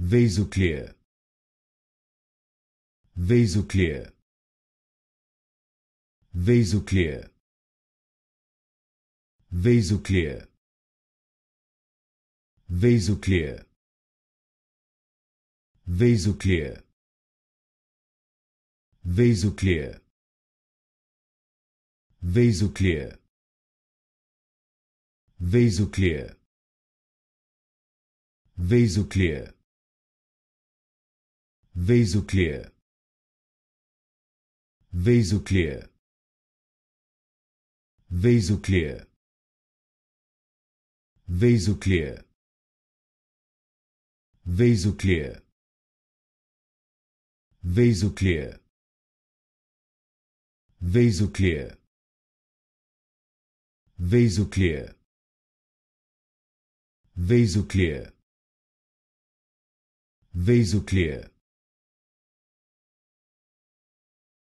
Vasoclear. Vasoclear. Vasoclear. Vasoclear. Vasoclear. Vasoclear. Vasoclear. Vasoclear. Vasoclear. Vasoclear. Vasoclear Vasoclear Vasoclear Vasoclear Vasoclear Vasoclear Vasoclear Vasoclear Vasoclear Vasoclear